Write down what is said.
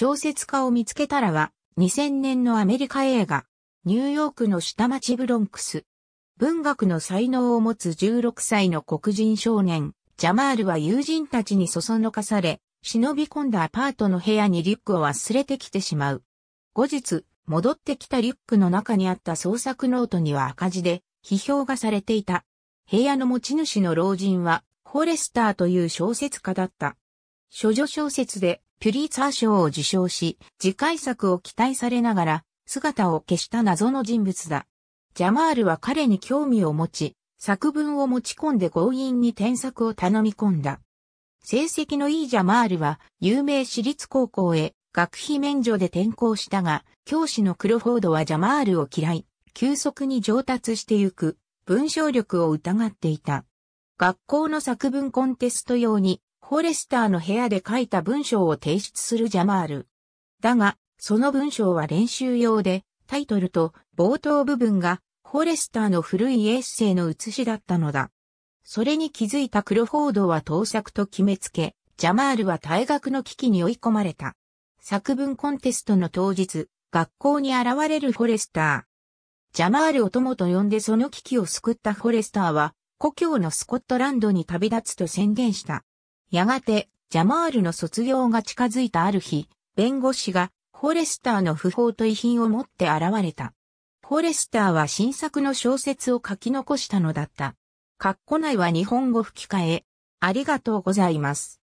小説家を見つけたらは、2000年のアメリカ映画、ニューヨークの下町ブロンクス。文学の才能を持つ16歳の黒人少年、ジャマールは友人たちにそそのかされ、忍び込んだアパートの部屋にリュックを忘れてきてしまう。後日、戻ってきたリュックの中にあった創作ノートには赤字で、批評がされていた。部屋の持ち主の老人は、フォレスターという小説家だった。処女小説でピュリーツァー賞を受賞し、次回作を期待されながら、姿を消した謎の人物だ。ジャマールは彼に興味を持ち、作文を持ち込んで強引に添削を頼み込んだ。成績のいいジャマールは有名私立高校へ学費免除で転校したが、教師のクロフォードはジャマールを嫌い、急速に上達してゆく文章力を疑っていた。学校の作文コンテスト用にフォレスターの部屋で書いた文章を提出するジャマール。だが、その文章は練習用で、タイトルと冒頭部分がフォレスターの古いエッセイの写しだったのだ。それに気づいたクロフォードは盗作と決めつけ、ジャマールは退学の危機に追い込まれた。作文コンテストの当日、学校に現れるフォレスター。ジャマールを友と呼んでその危機を救ったフォレスターは、故郷のスコットランドに旅立つと宣言した。やがて、ジャマールの卒業が近づいたある日、弁護士が、フォレスターの不法と遺品を持って現れた。フォレスターは新作の小説を書き残したのだった。カッコ内は日本語吹き替え。ありがとうございます。